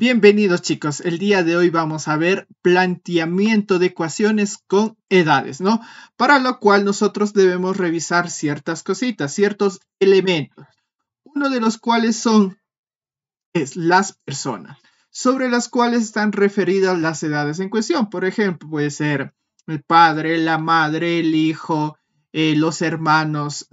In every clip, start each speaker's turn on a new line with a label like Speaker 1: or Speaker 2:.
Speaker 1: Bienvenidos chicos, el día de hoy vamos a ver planteamiento de ecuaciones con edades, ¿no? Para lo cual nosotros debemos revisar ciertas cositas, ciertos elementos, uno de los cuales son es las personas, sobre las cuales están referidas las edades en cuestión. Por ejemplo, puede ser el padre, la madre, el hijo, eh, los hermanos,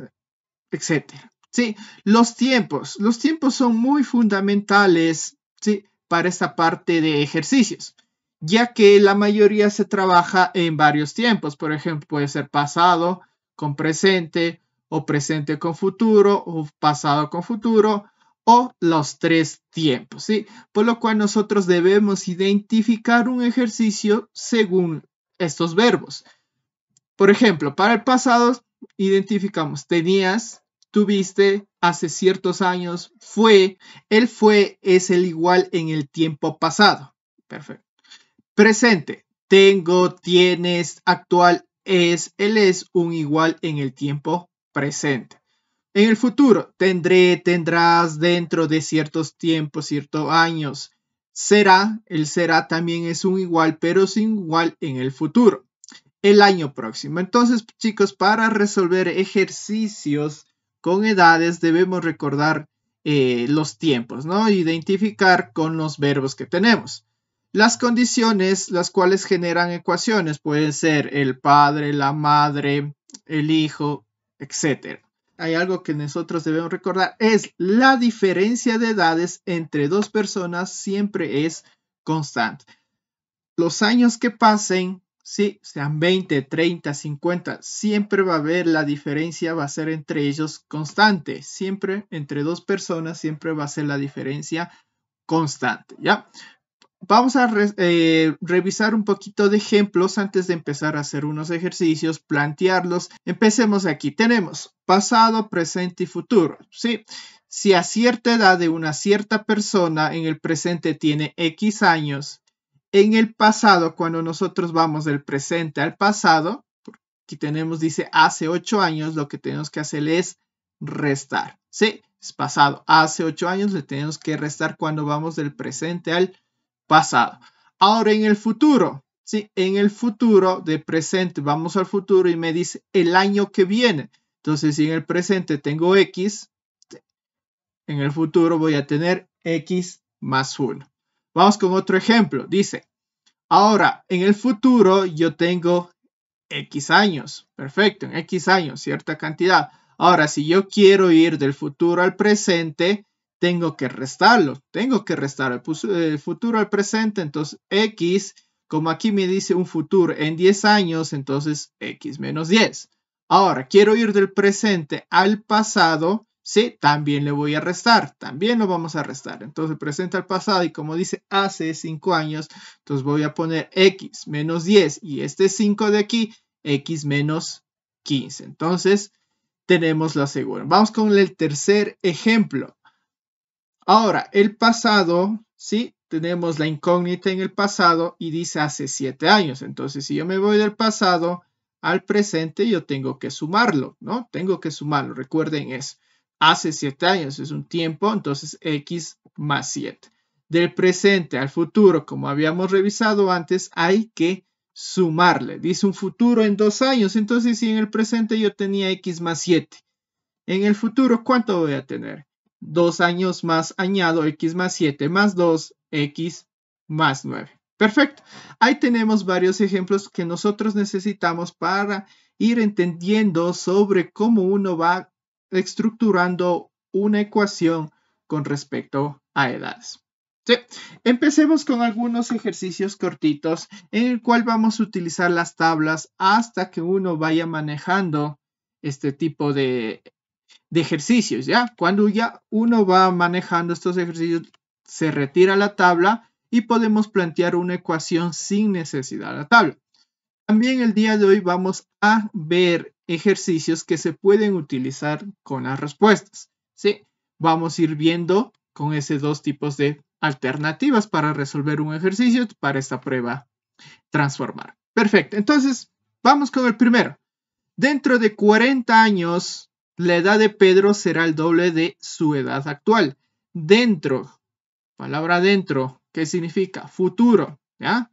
Speaker 1: etc. Sí, los tiempos. Los tiempos son muy fundamentales, sí, para esta parte de ejercicios, ya que la mayoría se trabaja en varios tiempos. Por ejemplo, puede ser pasado con presente o presente con futuro o pasado con futuro o los tres tiempos, ¿sí? Por lo cual nosotros debemos identificar un ejercicio según estos verbos. Por ejemplo, para el pasado identificamos tenías, tuviste, hace ciertos años fue, él fue, es el igual en el tiempo pasado. Perfecto. Presente, tengo, tienes, actual, es, él es un igual en el tiempo presente. En el futuro, tendré, tendrás dentro de ciertos tiempos, ciertos años. Será, el será también es un igual, pero sin igual en el futuro. El año próximo. Entonces, chicos, para resolver ejercicios con edades debemos recordar eh, los tiempos, ¿no? Identificar con los verbos que tenemos. Las condiciones las cuales generan ecuaciones pueden ser el padre, la madre, el hijo, etc. Hay algo que nosotros debemos recordar, es la diferencia de edades entre dos personas siempre es constante. Los años que pasen Sí, sean 20, 30, 50, siempre va a haber la diferencia, va a ser entre ellos constante. Siempre entre dos personas, siempre va a ser la diferencia constante, ¿ya? Vamos a eh, revisar un poquito de ejemplos antes de empezar a hacer unos ejercicios, plantearlos. Empecemos aquí. Tenemos pasado, presente y futuro. Sí, si a cierta edad de una cierta persona en el presente tiene X años en el pasado, cuando nosotros vamos del presente al pasado, aquí tenemos, dice, hace ocho años, lo que tenemos que hacer es restar. Sí, es pasado. Hace ocho años le tenemos que restar cuando vamos del presente al pasado. Ahora en el futuro, sí, en el futuro, de presente, vamos al futuro y me dice el año que viene. Entonces, si en el presente tengo X, en el futuro voy a tener X más 1. Vamos con otro ejemplo. Dice, ahora, en el futuro yo tengo X años. Perfecto, en X años, cierta cantidad. Ahora, si yo quiero ir del futuro al presente, tengo que restarlo. Tengo que restar el, futuro al presente. Entonces, X, como aquí me dice un futuro en 10 años, entonces X menos 10. Ahora, quiero ir del presente al pasado. Sí, también le voy a restar, también lo vamos a restar. Entonces presenta el pasado y como dice hace 5 años, entonces voy a poner x menos 10 y este 5 de aquí, x menos 15. Entonces tenemos la segunda. Vamos con el tercer ejemplo. Ahora, el pasado, ¿sí? Tenemos la incógnita en el pasado y dice hace 7 años. Entonces si yo me voy del pasado al presente, yo tengo que sumarlo, ¿no? Tengo que sumarlo, recuerden eso hace 7 años, es un tiempo, entonces x más 7. Del presente al futuro, como habíamos revisado antes, hay que sumarle. Dice un futuro en 2 años, entonces si en el presente yo tenía x más 7, en el futuro, ¿cuánto voy a tener? 2 años más añado x más 7 más 2, x más 9. Perfecto. Ahí tenemos varios ejemplos que nosotros necesitamos para ir entendiendo sobre cómo uno va estructurando una ecuación con respecto a edades. Empecemos con algunos ejercicios cortitos en el cual vamos a utilizar las tablas hasta que uno vaya manejando este tipo de, ejercicios, ¿ya? Cuando ya uno va manejando estos ejercicios, se retira la tabla y podemos plantear una ecuación sin necesidad de la tabla. También el día de hoy vamos a ver ejercicios que se pueden utilizar con las respuestas. ¿sí? Vamos a ir viendo con esos dos tipos de alternativas para resolver un ejercicio para esta prueba transformar. Perfecto, entonces vamos con el primero. Dentro de 40 años, la edad de Pedro será el doble de su edad actual. Dentro, palabra dentro, ¿qué significa? Futuro, ¿ya?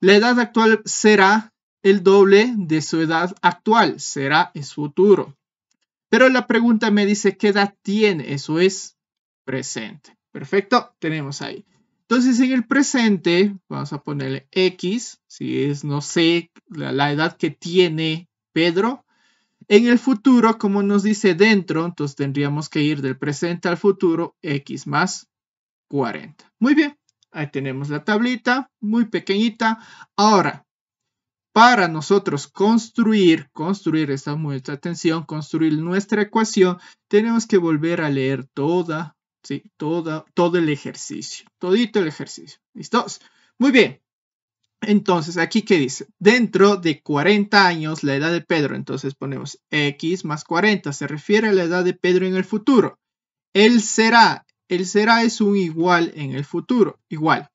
Speaker 1: La edad actual será el doble de su edad actual, será su futuro. Pero la pregunta me dice qué edad tiene, eso es presente. Perfecto, tenemos ahí. Entonces en el presente, vamos a ponerle X, si es, no sé, la, la edad que tiene Pedro. En el futuro, como nos dice dentro, entonces tendríamos que ir del presente al futuro, X más 40. Muy bien, ahí tenemos la tablita, muy pequeñita. Ahora, para nosotros construir, construir, esta muestra, atención, construir nuestra ecuación, tenemos que volver a leer toda, ¿sí? toda, todo el ejercicio, todito el ejercicio. ¿Listos? Muy bien. Entonces, aquí qué dice, dentro de 40 años la edad de Pedro, entonces ponemos X más 40, se refiere a la edad de Pedro en el futuro. Él será, él será es un igual en el futuro, igual.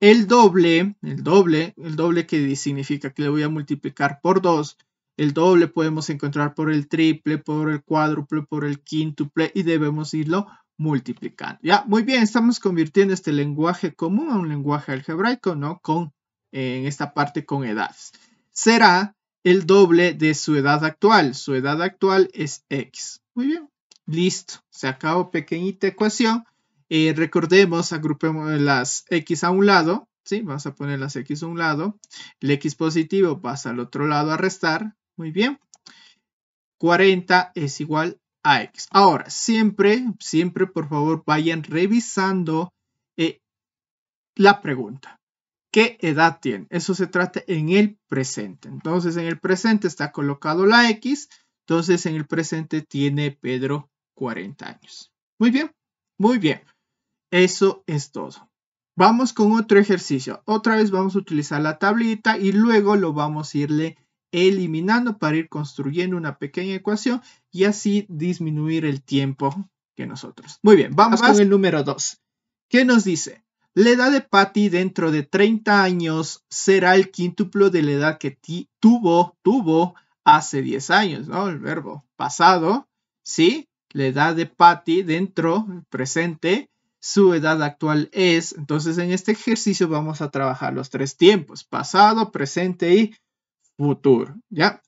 Speaker 1: El doble, el doble, el doble que significa que le voy a multiplicar por 2. El doble podemos encontrar por el triple, por el cuádruple, por el quíntuple y debemos irlo multiplicando. Ya, muy bien, estamos convirtiendo este lenguaje común a un lenguaje algebraico, ¿no? Con, en esta parte con edades. Será el doble de su edad actual. Su edad actual es x. Muy bien, listo. Se acabó pequeñita ecuación. Eh, recordemos, agrupemos las X a un lado, ¿sí? Vamos a poner las X a un lado. El X positivo pasa al otro lado a restar. Muy bien. 40 es igual a X. Ahora, siempre, siempre, por favor, vayan revisando eh, la pregunta. ¿Qué edad tiene? Eso se trata en el presente. Entonces, en el presente está colocado la X. Entonces, en el presente tiene Pedro 40 años. Muy bien, muy bien. Eso es todo. Vamos con otro ejercicio. Otra vez vamos a utilizar la tablita y luego lo vamos a irle eliminando para ir construyendo una pequeña ecuación y así disminuir el tiempo que nosotros. Muy bien, vamos con el número 2. ¿Qué nos dice? La edad de Patty dentro de 30 años será el quíntuplo de la edad que tuvo, tuvo hace 10 años, ¿no? El verbo pasado, ¿sí? La edad de Patty dentro, presente, su edad actual es. Entonces, en este ejercicio vamos a trabajar los tres tiempos, pasado, presente y futuro, ¿ya?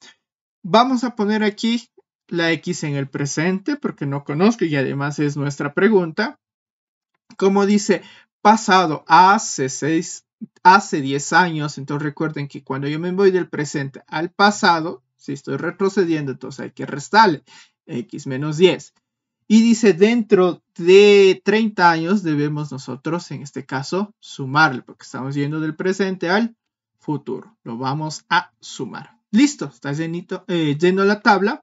Speaker 1: Vamos a poner aquí la X en el presente porque no conozco y además es nuestra pregunta. Como dice, pasado hace seis, hace 10 años, entonces recuerden que cuando yo me voy del presente al pasado, si estoy retrocediendo, entonces hay que restarle X menos 10. Y dice, dentro de 30 años debemos nosotros, en este caso, sumarle, porque estamos yendo del presente al futuro. Lo vamos a sumar. Listo, está llenito, eh, lleno la tabla.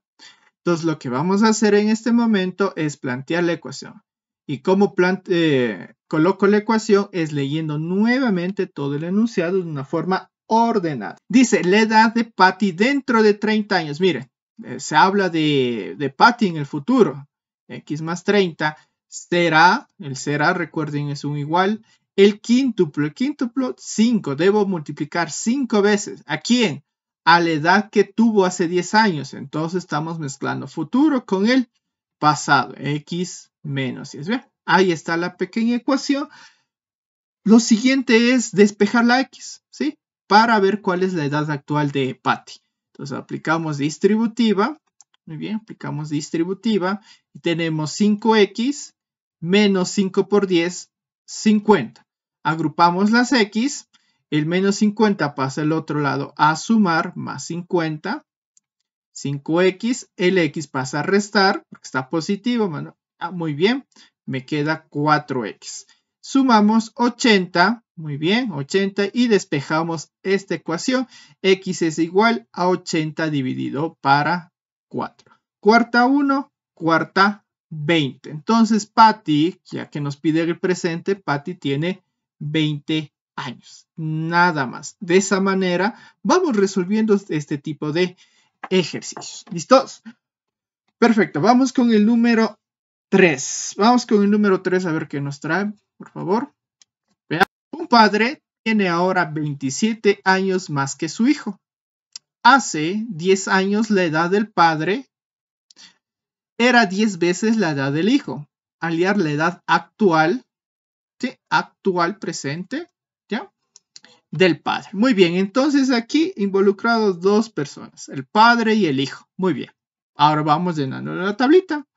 Speaker 1: Entonces, lo que vamos a hacer en este momento es plantear la ecuación. Y como eh, coloco la ecuación es leyendo nuevamente todo el enunciado de una forma ordenada. Dice, la edad de Patty dentro de 30 años. Miren, eh, se habla de, de Patty en el futuro x más 30 será, el será, recuerden, es un igual, el quíntuplo, el quíntuplo 5, debo multiplicar 5 veces. ¿A quién? A la edad que tuvo hace 10 años. Entonces estamos mezclando futuro con el pasado, x menos 10. Ahí está la pequeña ecuación. Lo siguiente es despejar la x, ¿sí? Para ver cuál es la edad actual de Patty. Entonces aplicamos distributiva muy bien, aplicamos distributiva y tenemos 5x menos 5 por 10, 50. Agrupamos las x, el menos 50 pasa al otro lado a sumar más 50. 5x, el x pasa a restar, porque está positivo, ah, muy bien, me queda 4x. Sumamos 80, muy bien, 80 y despejamos esta ecuación. x es igual a 80 dividido para Cuarta 1, cuarta 20. Entonces Patty, ya que nos pide el presente, Patty tiene 20 años. Nada más. De esa manera vamos resolviendo este tipo de ejercicios. ¿Listos? Perfecto. Vamos con el número 3. Vamos con el número 3 a ver qué nos trae, por favor. Vean. Un padre tiene ahora 27 años más que su hijo hace 10 años la edad del padre era 10 veces la edad del hijo. Aliar la edad actual, ¿sí? actual presente, ¿ya? Del padre. Muy bien, entonces aquí involucrados dos personas, el padre y el hijo. Muy bien. Ahora vamos llenando la tablita.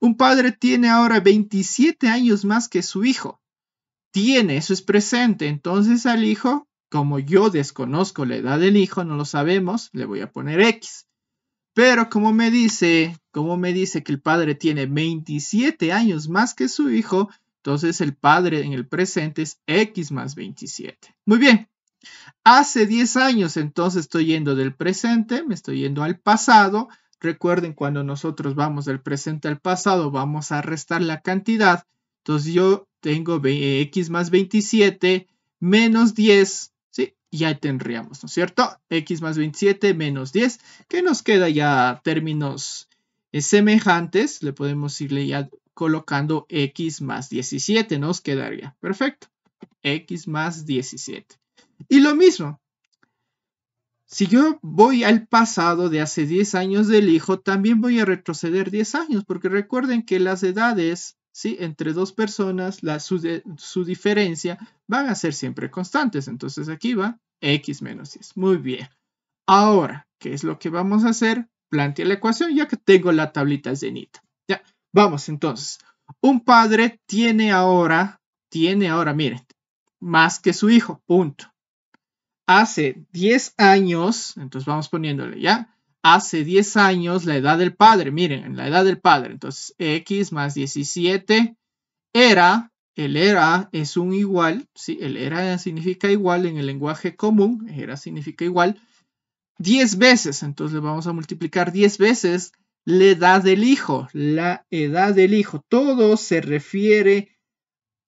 Speaker 1: Un padre tiene ahora 27 años más que su hijo. Tiene, eso es presente. Entonces al hijo como yo desconozco la edad del hijo, no lo sabemos, le voy a poner X. Pero como me dice, como me dice que el padre tiene 27 años más que su hijo, entonces el padre en el presente es X más 27. Muy bien. Hace 10 años, entonces estoy yendo del presente, me estoy yendo al pasado. Recuerden, cuando nosotros vamos del presente al pasado, vamos a restar la cantidad. Entonces yo tengo X más 27 menos 10 y ya tendríamos, ¿no es cierto? X más 27 menos 10, que nos queda ya términos eh, semejantes, le podemos irle ya colocando X más 17, nos quedaría, perfecto, X más 17. Y lo mismo, si yo voy al pasado de hace 10 años del hijo, también voy a retroceder 10 años, porque recuerden que las edades ¿sí? Entre dos personas, la, su, su, diferencia van a ser siempre constantes. Entonces aquí va x menos 10. Muy bien. Ahora, ¿qué es lo que vamos a hacer? Plantea la ecuación ya que tengo la tablita llenita. Ya, vamos entonces. Un padre tiene ahora, tiene ahora, miren, más que su hijo, punto. Hace 10 años, entonces vamos poniéndole ya, hace 10 años la edad del padre. Miren, la edad del padre. Entonces, X más 17 era, el era es un igual, ¿sí? el era significa igual en el lenguaje común, era significa igual, 10 veces. Entonces le vamos a multiplicar 10 veces la edad del hijo, la edad del hijo. Todo se refiere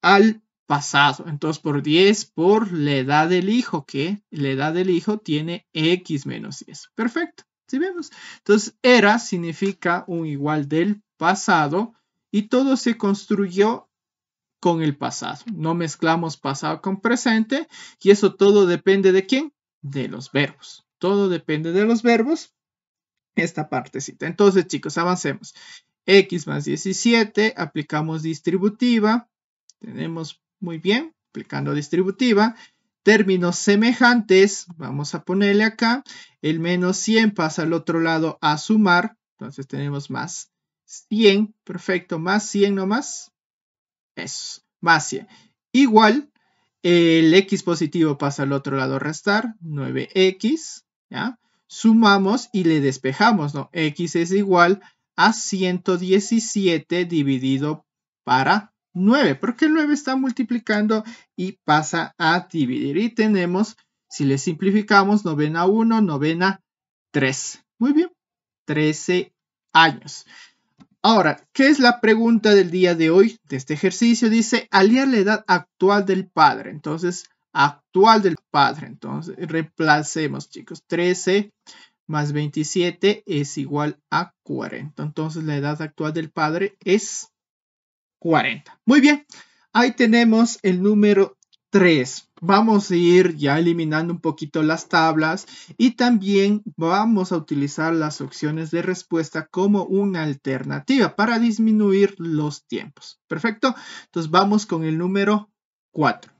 Speaker 1: al pasado. Entonces por 10 por la edad del hijo, que la edad del hijo tiene x menos 10. Perfecto vemos, entonces era significa un igual del pasado y todo se construyó con el pasado. No mezclamos pasado con presente y eso todo depende de quién? De los verbos. Todo depende de los verbos. Esta partecita. Entonces, chicos, avancemos. X más 17, aplicamos distributiva. Tenemos muy bien, aplicando distributiva términos semejantes, vamos a ponerle acá, el menos 100 pasa al otro lado a sumar, entonces tenemos más 100, perfecto, más 100 nomás, eso, más 100. Igual, el x positivo pasa al otro lado a restar, 9x, ¿ya? Sumamos y le despejamos, ¿no? x es igual a 117 dividido para 9, porque el 9 está multiplicando y pasa a dividir. Y tenemos, si le simplificamos, novena 1, novena 3. Muy bien, 13 años. Ahora, ¿qué es la pregunta del día de hoy de este ejercicio? Dice, aliar la edad actual del padre. Entonces, actual del padre. Entonces, reemplacemos, chicos. 13 más 27 es igual a 40. Entonces, la edad actual del padre es muy bien, ahí tenemos el número 3. Vamos a ir ya eliminando un poquito las tablas y también vamos a utilizar las opciones de respuesta como una alternativa para disminuir los tiempos. Perfecto, entonces vamos con el número 4.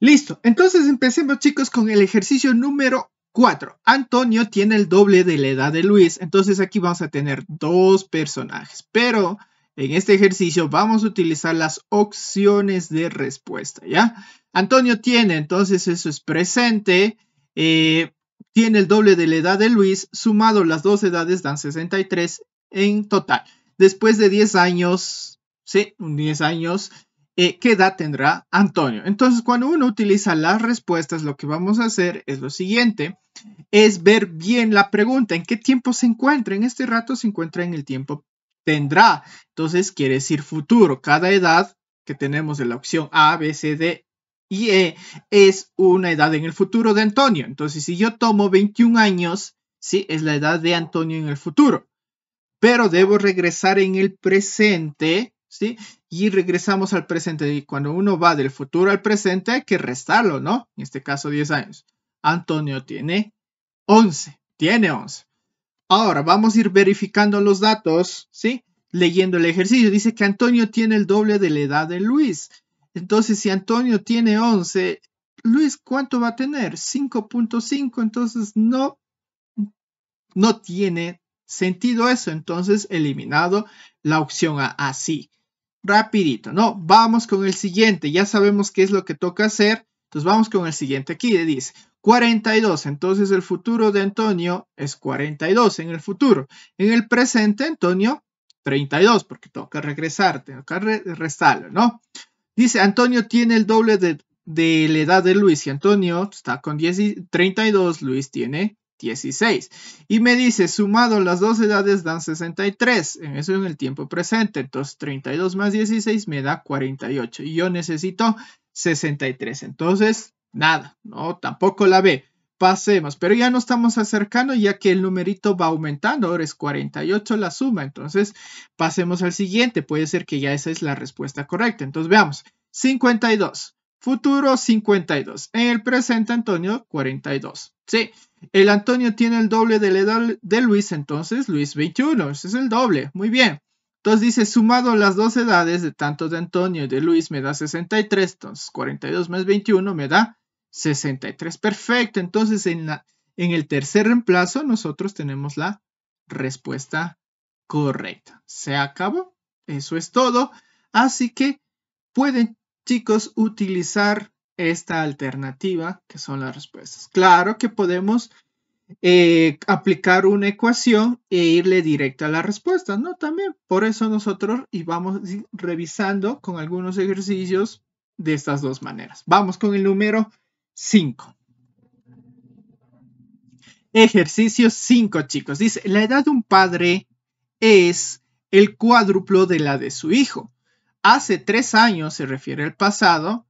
Speaker 1: Listo, entonces empecemos chicos con el ejercicio número 4. Antonio tiene el doble de la edad de Luis, entonces aquí vamos a tener dos personajes, pero en este ejercicio vamos a utilizar las opciones de respuesta, ¿ya? Antonio tiene, entonces eso es presente, eh, tiene el doble de la edad de Luis, sumado las dos edades dan 63 en total. Después de 10 años, sí, 10 años, eh, qué edad tendrá Antonio. Entonces, cuando uno utiliza las respuestas, lo que vamos a hacer es lo siguiente, es ver bien la pregunta, en qué tiempo se encuentra. En este rato se encuentra en el tiempo tendrá. Entonces, quiere decir futuro. Cada edad que tenemos en la opción A, B, C, D y E es una edad en el futuro de Antonio. Entonces, si yo tomo 21 años, sí, es la edad de Antonio en el futuro. Pero debo regresar en el presente y regresamos al presente. Y cuando uno va del futuro al presente, hay que restarlo, ¿no? En este caso, 10 años. Antonio tiene 11. Tiene 11. Ahora vamos a ir verificando los datos, ¿sí? Leyendo el ejercicio. Dice que Antonio tiene el doble de la edad de Luis. Entonces, si Antonio tiene 11, Luis, ¿cuánto va a tener? 5.5. Entonces, no, no tiene sentido eso. Entonces, eliminado la opción A. Así rapidito, ¿no? Vamos con el siguiente, ya sabemos qué es lo que toca hacer, entonces vamos con el siguiente aquí, le dice 42, entonces el futuro de Antonio es 42 en el futuro. En el presente, Antonio, 32, porque toca regresar, toca que restarlo, ¿no? Dice, Antonio tiene el doble de, de, la edad de Luis, y Antonio está con 32, Luis tiene 16. Y me dice, sumado las dos edades dan 63. En eso en el tiempo presente. Entonces 32 más 16 me da 48. Y yo necesito 63. Entonces, nada, no, tampoco la ve. Pasemos, pero ya no estamos acercando ya que el numerito va aumentando. Ahora es 48 la suma. Entonces, pasemos al siguiente. Puede ser que ya esa es la respuesta correcta. Entonces, veamos. 52. Futuro 52. En el presente, Antonio, 42. Sí. El Antonio tiene el doble de la edad de Luis, entonces Luis 21, ese es el doble. Muy bien. Entonces dice, sumado las dos edades de tanto de Antonio y de Luis me da 63, entonces 42 más 21 me da 63. Perfecto, entonces en, en el tercer reemplazo nosotros tenemos la respuesta correcta. Se acabó, eso es todo. Así que pueden chicos utilizar esta alternativa, que son las respuestas. Claro que podemos eh, aplicar una ecuación e irle directo a la respuesta, ¿no? También, por eso nosotros íbamos revisando con algunos ejercicios de estas dos maneras. Vamos con el número 5. Ejercicio 5, chicos. Dice, la edad de un padre es el cuádruplo de la de su hijo. Hace tres años, se refiere al pasado,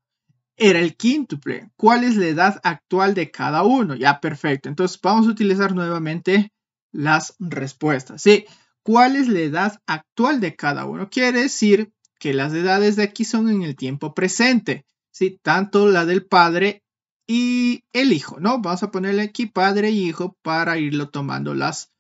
Speaker 1: era el quíntuple. ¿Cuál es la edad actual de cada uno? Ya, perfecto. Entonces vamos a utilizar nuevamente las respuestas. ¿sí? ¿Cuál es la edad actual de cada uno? Quiere decir que las edades de aquí son en el tiempo presente. ¿sí? Tanto la del padre y el hijo, ¿no? Vamos a ponerle aquí padre y hijo para irlo tomando las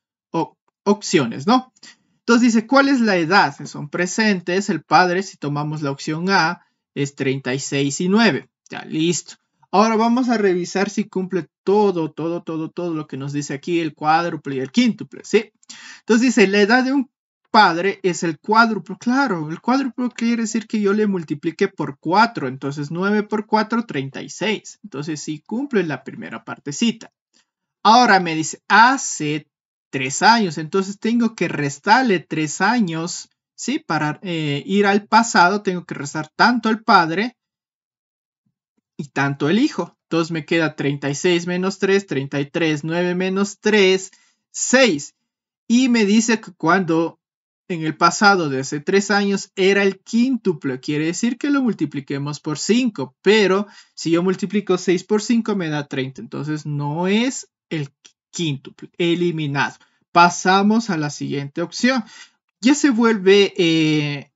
Speaker 1: opciones, ¿no? Entonces dice, ¿cuál es la edad? Son presentes, el padre, si tomamos la opción A, es 36 y 9. Ya, listo. Ahora vamos a revisar si cumple todo, todo, todo, todo lo que nos dice aquí el cuádruple y el quíntuple, ¿sí? Entonces dice, la edad de un padre es el cuádruple. Claro, el cuádruple quiere decir que yo le multiplique por 4. Entonces 9 por 4, 36. Entonces sí cumple la primera partecita. Ahora me dice, hace 3 años. Entonces tengo que restarle 3 años ¿sí? Para eh, ir al pasado tengo que rezar tanto el Padre y tanto el Hijo. Entonces me queda 36 menos 3, 33, 9 menos 3, 6. Y me dice que cuando en el pasado de hace 3 años era el quíntuple, quiere decir que lo multipliquemos por 5, pero si yo multiplico 6 por 5 me da 30, entonces no es el quíntuple, eliminado. Pasamos a la siguiente opción ya se vuelve eh,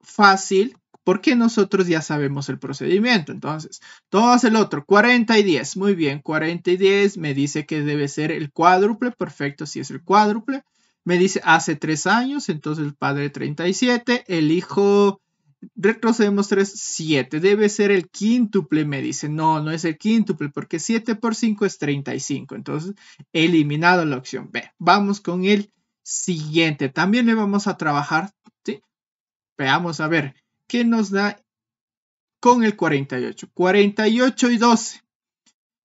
Speaker 1: fácil porque nosotros ya sabemos el procedimiento. Entonces, todo hace el otro, 40 y 10. Muy bien, 40 y 10 me dice que debe ser el cuádruple, perfecto, si es el cuádruple. Me dice hace 3 años, entonces el padre 37, el hijo, retrocedemos 3, 7. Debe ser el quíntuple, me dice. No, no es el quíntuple, porque 7 por 5 es 35. Entonces, eliminado la opción B. Vamos con el siguiente. También le vamos a trabajar, ¿sí? Veamos a ver, ¿qué nos da con el 48? 48 y 12.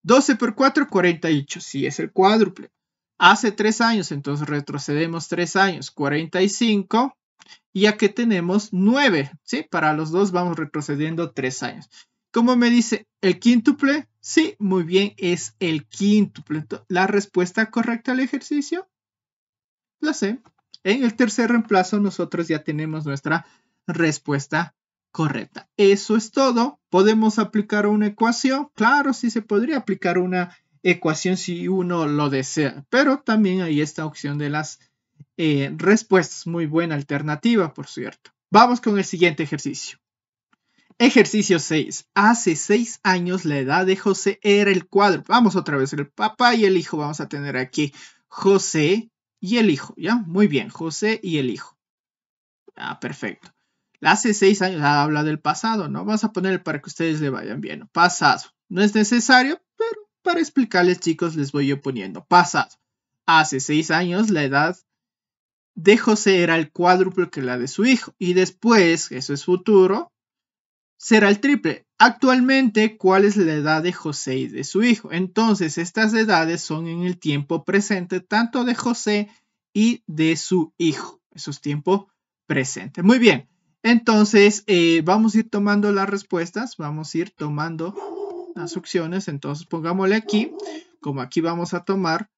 Speaker 1: 12 por 4, 48. Sí, es el cuádruple. Hace 3 años, entonces retrocedemos 3 años, 45. Y aquí tenemos 9, ¿sí? Para los dos vamos retrocediendo 3 años. ¿Cómo me dice el quíntuple? Sí, muy bien, es el quíntuple. La respuesta correcta al ejercicio la C. En el tercer reemplazo nosotros ya tenemos nuestra respuesta correcta. Eso es todo. ¿Podemos aplicar una ecuación? Claro, sí se podría aplicar una ecuación si uno lo desea, pero también hay esta opción de las eh, respuestas. Muy buena alternativa, por cierto. Vamos con el siguiente ejercicio. Ejercicio 6. Hace 6 años la edad de José era el cuadro. Vamos otra vez, el papá y el hijo vamos a tener aquí. José y el hijo, ¿ya? Muy bien, José y el hijo. Ah, perfecto. Hace seis años ah, habla del pasado, ¿no? Vas a poner para que ustedes le vayan bien. Pasado. No es necesario, pero para explicarles, chicos, les voy yo poniendo. Pasado. Hace seis años la edad de José era el cuádruple que la de su hijo. Y después, eso es futuro, será el triple. Actualmente, ¿cuál es la edad de José y de su hijo? Entonces, estas edades son en el tiempo presente, tanto de José y de su hijo. Esos es tiempo presente. Muy bien. Entonces, eh, vamos a ir tomando las respuestas, vamos a ir tomando las opciones. Entonces, pongámosle aquí, como aquí vamos a tomar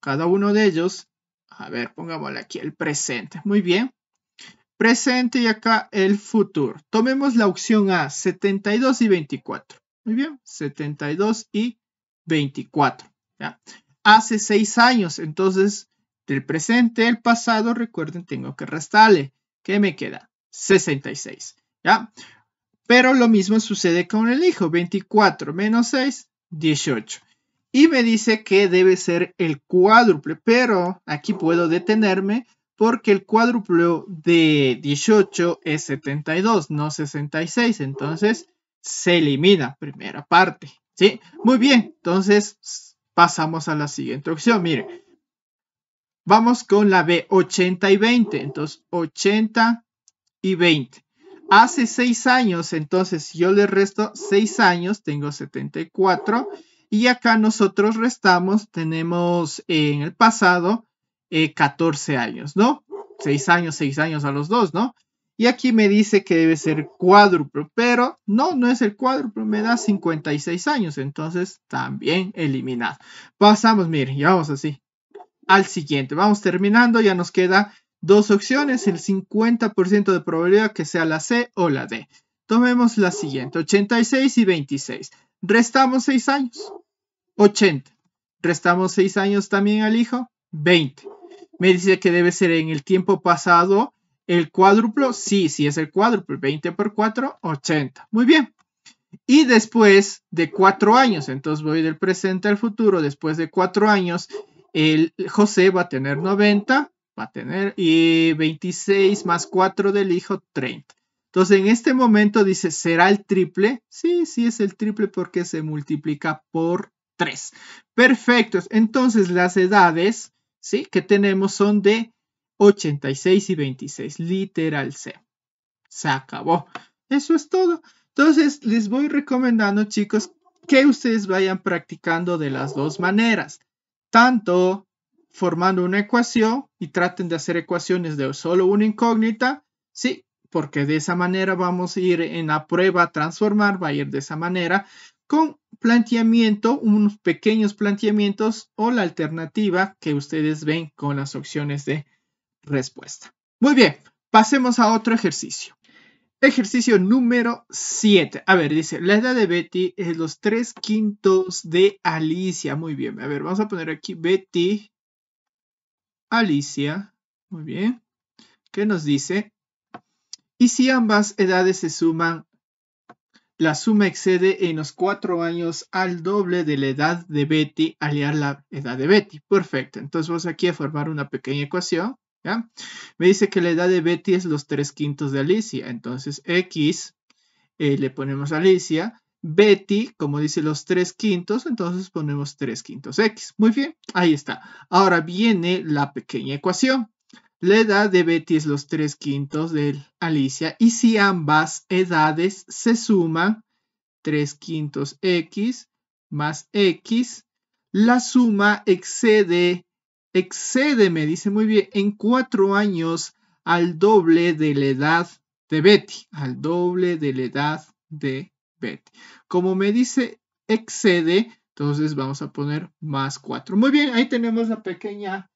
Speaker 1: cada uno de ellos. A ver, pongámosle aquí el presente. Muy bien presente y acá el futuro. Tomemos la opción A, 72 y 24. Muy bien, 72 y 24. ¿ya? Hace 6 años, entonces del presente el pasado, recuerden, tengo que restarle. ¿Qué me queda? 66. ¿ya? Pero lo mismo sucede con el hijo, 24 menos 6, 18. Y me dice que debe ser el cuádruple, pero aquí puedo detenerme porque el cuádruplo de 18 es 72, no 66, entonces se elimina primera parte, ¿sí? Muy bien, entonces pasamos a la siguiente opción, miren. Vamos con la B, 80 y 20, entonces 80 y 20. Hace 6 años, entonces yo le resto 6 años, tengo 74. Y acá nosotros restamos, tenemos en el pasado 14 eh, años, ¿no? 6 años, 6 años a los dos, ¿no? Y aquí me dice que debe ser cuádruplo, pero no, no es el cuádruplo, me da 56 años, entonces también eliminado. Pasamos, miren, ya vamos así. Al siguiente, vamos terminando, ya nos queda dos opciones, el 50% de probabilidad que sea la C o la D. Tomemos la siguiente, 86 y 26. Restamos 6 años, 80. Restamos 6 años también al hijo, 20. Me dice que debe ser en el tiempo pasado. ¿El cuádruplo? Sí, sí es el cuádruplo. 20 por 4, 80. Muy bien. Y después de cuatro años, entonces voy del presente al futuro, después de cuatro años, el José va a tener 90, va a tener y 26 más 4 del hijo, 30. Entonces en este momento dice, ¿será el triple? Sí, sí es el triple porque se multiplica por 3. Perfecto. Entonces las edades ¿sí? que tenemos son de 86 y 26, literal C. Se acabó. Eso es todo. Entonces, les voy recomendando, chicos, que ustedes vayan practicando de las dos maneras. Tanto formando una ecuación y traten de hacer ecuaciones de solo una incógnita, ¿sí? Porque de esa manera vamos a ir en la prueba a transformar, va a ir de esa manera con planteamiento, unos pequeños planteamientos o la alternativa que ustedes ven con las opciones de respuesta. Muy bien, pasemos a otro ejercicio. Ejercicio número 7. A ver, dice, la edad de Betty es los tres quintos de Alicia. Muy bien, a ver, vamos a poner aquí Betty, Alicia. Muy bien. ¿Qué nos dice? Y si ambas edades se suman la suma excede en los cuatro años al doble de la edad de Betty aliar la edad de Betty. Perfecto. Entonces vamos aquí a formar una pequeña ecuación. Me dice que la edad de Betty es los tres quintos de Alicia. Entonces X eh, le ponemos Alicia. Betty, como dice los tres quintos, entonces ponemos tres quintos X. Muy bien, ahí está. Ahora viene la pequeña ecuación. La edad de Betty es los tres quintos de Alicia y si ambas edades se suman, tres quintos X más X, la suma excede, excede, me dice muy bien, en cuatro años al doble de la edad de Betty, al doble de la edad de Betty. Como me dice excede, entonces vamos a poner más cuatro Muy bien, ahí tenemos la pequeña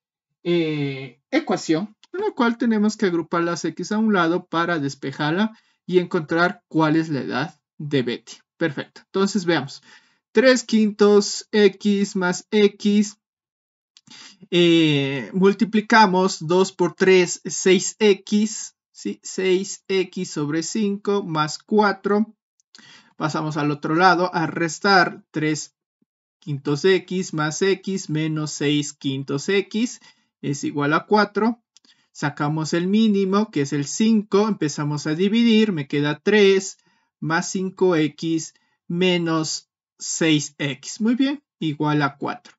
Speaker 1: eh, ecuación, en la cual tenemos que agrupar las x a un lado para despejarla y encontrar cuál es la edad de Betty. Perfecto, entonces veamos. 3 quintos x más x eh, multiplicamos 2 por 3, 6x, 6 6x sobre 5 más 4. Pasamos al otro lado a restar 3 quintos x más x menos 6 quintos x es igual a 4. Sacamos el mínimo, que es el 5, empezamos a dividir, me queda 3 más 5x menos 6x. Muy bien, igual a 4.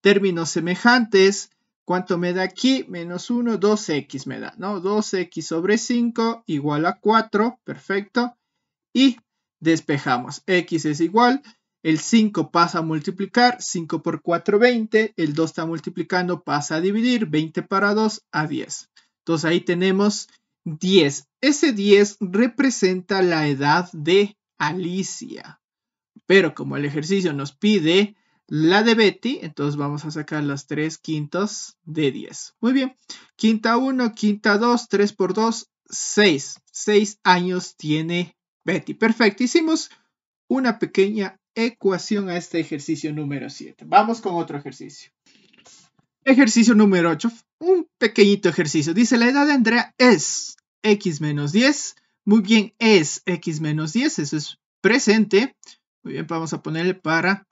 Speaker 1: Términos semejantes, ¿cuánto me da aquí? Menos 1, 2x me da, ¿no? 2x sobre 5 igual a 4, perfecto. Y despejamos, x es igual el 5 pasa a multiplicar, 5 por 4, 20. El 2 está multiplicando, pasa a dividir, 20 para 2 a 10. Entonces ahí tenemos 10. Ese 10 representa la edad de Alicia. Pero como el ejercicio nos pide la de Betty, entonces vamos a sacar los 3 quintos de 10. Muy bien. Quinta 1, quinta 2, 3 por 2, 6. 6 años tiene Betty. Perfecto. Hicimos una pequeña ecuación a este ejercicio número 7. Vamos con otro ejercicio. Ejercicio número 8. Un pequeñito ejercicio. Dice, la edad de Andrea es x menos 10. Muy bien, es x menos 10. Eso es presente. Muy bien, vamos a ponerle para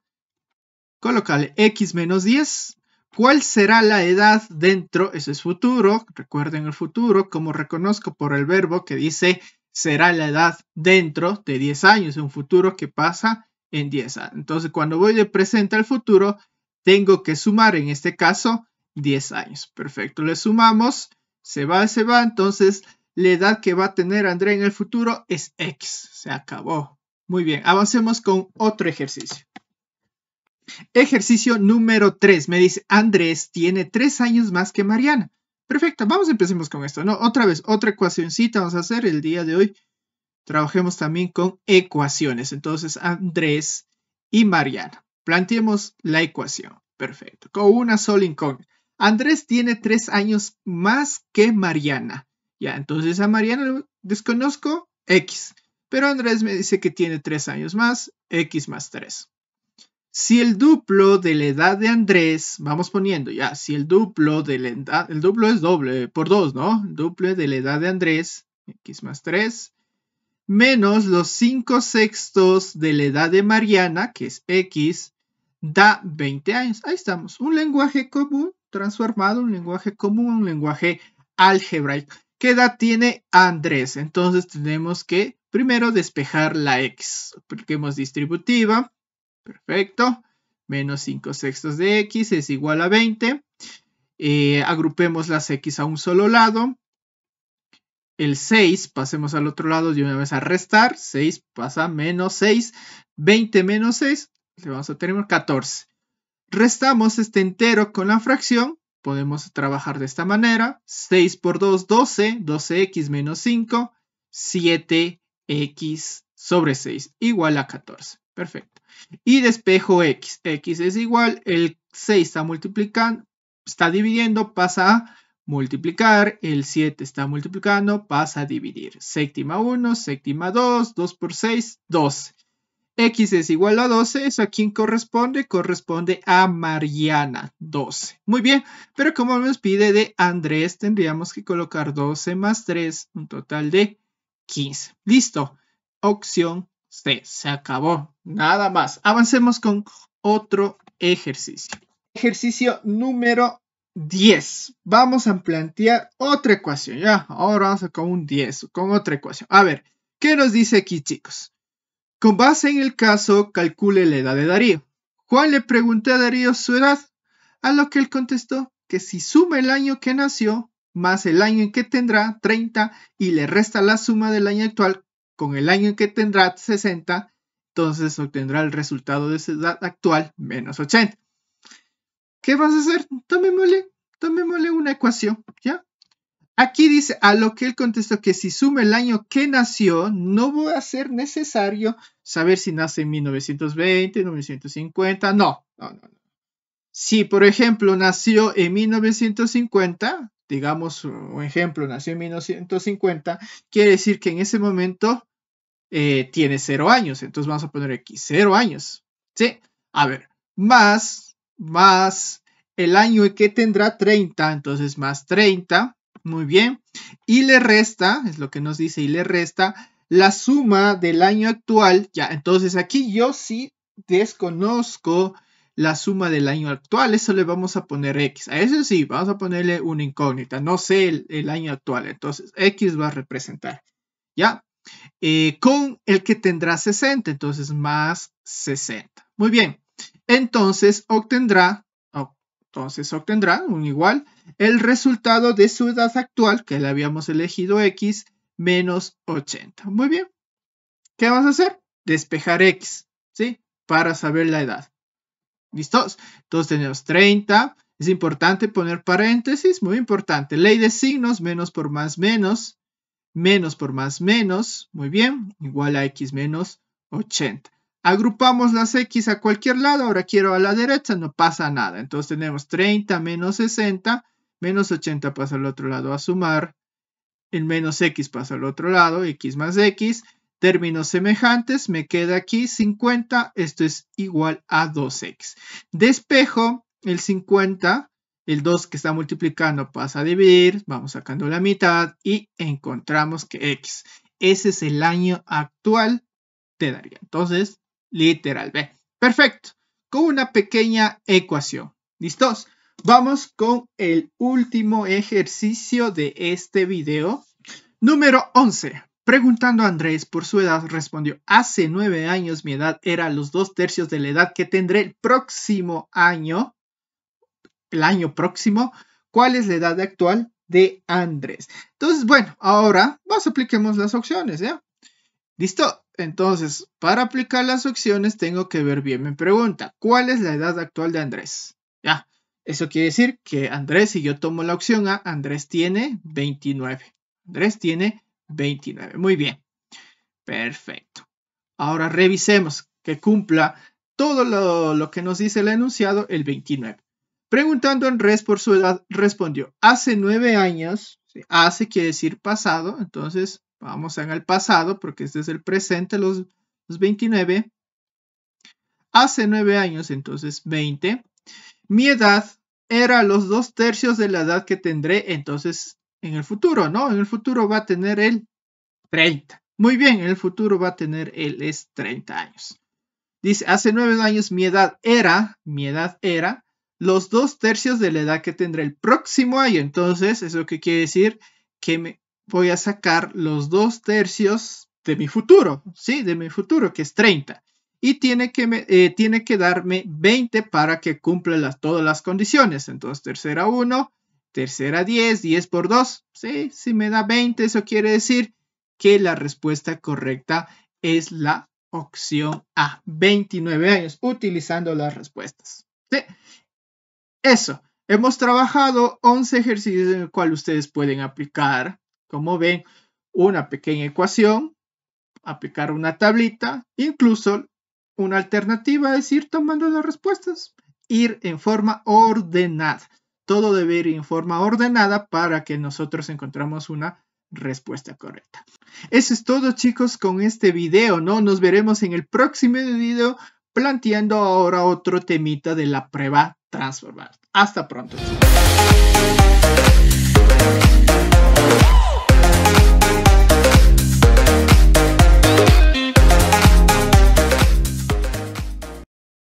Speaker 1: colocarle x menos 10. ¿Cuál será la edad dentro? Eso es futuro. Recuerden el futuro, como reconozco por el verbo que dice será la edad dentro de 10 años, un futuro que pasa en 10. Entonces, cuando voy de presente al futuro, tengo que sumar, en este caso, 10 años. Perfecto, le sumamos, se va, se va, entonces la edad que va a tener André en el futuro es X. Se acabó. Muy bien, avancemos con otro ejercicio. Ejercicio número 3. Me dice, Andrés tiene 3 años más que Mariana. Perfecto, vamos empecemos con esto, ¿no? Otra vez, otra ecuacioncita vamos a hacer el día de hoy trabajemos también con ecuaciones. Entonces, Andrés y Mariana, planteemos la ecuación. Perfecto, con una sola incógnita. Andrés tiene tres años más que Mariana. Ya, entonces a Mariana lo desconozco X, pero Andrés me dice que tiene tres años más, X más 3. Si el duplo de la edad de Andrés, vamos poniendo ya, si el duplo de la edad, el duplo es doble por dos, ¿no? Duple de la edad de Andrés, X más 3, menos los 5 sextos de la edad de Mariana, que es X, da 20 años. Ahí estamos. Un lenguaje común transformado, un lenguaje común, un lenguaje algebraico. ¿Qué edad tiene Andrés? Entonces tenemos que primero despejar la X. Apliquemos distributiva. Perfecto. Menos 5 sextos de X es igual a 20. Eh, agrupemos las X a un solo lado el 6, pasemos al otro lado de una vez a restar, 6 pasa menos 6, 20 menos 6, le vamos a tener 14. Restamos este entero con la fracción, podemos trabajar de esta manera, 6 por 2, 12, 12x menos 5, 7x sobre 6, igual a 14. Perfecto. Y despejo x, x es igual, el 6 está multiplicando, está dividiendo, pasa a multiplicar, el 7 está multiplicando, pasa a dividir. Séptima 1, séptima 2, 2 por 6, 12. X es igual a 12, ¿eso a quién corresponde? Corresponde a Mariana, 12. Muy bien, pero como nos pide de Andrés, tendríamos que colocar 12 más 3, un total de 15. Listo, opción C, se acabó, nada más. Avancemos con otro ejercicio. Ejercicio número 10. Vamos a plantear otra ecuación. Ya, ahora vamos con un 10, con otra ecuación. A ver, ¿qué nos dice aquí, chicos? Con base en el caso, calcule la edad de Darío. Juan le preguntó a Darío su edad, a lo que él contestó que si suma el año que nació más el año en que tendrá 30 y le resta la suma del año actual con el año en que tendrá 60, entonces obtendrá el resultado de su edad actual menos 80. ¿Qué vas a hacer? Tomémosle, tomémosle una ecuación, ¿ya? Aquí dice, a lo que él contestó que si suma el año que nació, no va a ser necesario saber si nace en 1920, 1950, no, no, no. Si, por ejemplo, nació en 1950, digamos, un ejemplo, nació en 1950, quiere decir que en ese momento eh, tiene cero años. Entonces vamos a poner aquí cero años. ¿Sí? A ver, más más el año que tendrá 30, entonces más 30, muy bien, y le resta, es lo que nos dice, y le resta la suma del año actual, ya, entonces aquí yo sí desconozco la suma del año actual, eso le vamos a poner X, a eso sí, vamos a ponerle una incógnita, no sé el, año actual, entonces X va a representar, ya, eh, con el que tendrá 60, entonces más 60, muy bien, entonces obtendrá, entonces obtendrá un igual, el resultado de su edad actual, que le habíamos elegido x, menos 80. Muy bien. ¿Qué vas a hacer? Despejar x, ¿sí? Para saber la edad. ¿Listos? Entonces tenemos 30. Es importante poner paréntesis, muy importante. Ley de signos, menos por más menos, menos por más menos, muy bien, igual a x menos 80. Agrupamos las X a cualquier lado, ahora quiero a la derecha, no pasa nada. Entonces tenemos 30 menos 60, menos 80 pasa al otro lado a sumar, el menos X pasa al otro lado, X más X, términos semejantes, me queda aquí 50, esto es igual a 2X. Despejo el 50, el 2 que está multiplicando pasa a dividir, vamos sacando la mitad y encontramos que X. Ese es el año actual te Daría. Entonces, literal B. Perfecto. Con una pequeña ecuación. ¿Listos? Vamos con el último ejercicio de este video. Número 11. Preguntando a Andrés por su edad, respondió, hace nueve años mi edad era los dos tercios de la edad que tendré el próximo año, el año próximo, ¿cuál es la edad actual de Andrés? Entonces, bueno, ahora, vamos, apliquemos las opciones, ¿ya? ¿Listo? Entonces, para aplicar las opciones tengo que ver bien Me pregunta. ¿Cuál es la edad actual de Andrés? Ya, eso quiere decir que Andrés, si yo tomo la opción A, Andrés tiene 29. Andrés tiene 29. Muy bien. Perfecto. Ahora revisemos que cumpla todo lo, que nos dice el enunciado el 29. Preguntando a Andrés por su edad, respondió, hace nueve años, hace quiere decir pasado, entonces vamos en el pasado, porque este es el presente, los, 29. Hace nueve años, entonces 20. Mi edad era los dos tercios de la edad que tendré entonces en el futuro, ¿no? En el futuro va a tener el 30. Muy bien, en el futuro va a tener el es 30 años. Dice, hace nueve años mi edad era, mi edad era, los dos tercios de la edad que tendré el próximo año. Entonces, ¿eso qué quiere decir? Que me, voy a sacar los dos tercios de mi futuro, ¿sí? De mi futuro, que es 30. Y tiene que, eh, tiene que darme 20 para que cumpla todas las condiciones. Entonces, tercera 1, tercera 10, 10 por 2. Sí, si me da 20, eso quiere decir que la respuesta correcta es la opción A, 29 años, utilizando las respuestas. ¿sí? Eso, hemos trabajado 11 ejercicios en los cual ustedes pueden aplicar como ven, una pequeña ecuación, aplicar una tablita, incluso una alternativa es ir tomando las respuestas, ir en forma ordenada. Todo debe ir en forma ordenada para que nosotros encontremos una respuesta correcta. Eso es todo chicos con este video, ¿no? Nos veremos en el próximo video planteando ahora otro temita de la prueba transformada. Hasta pronto.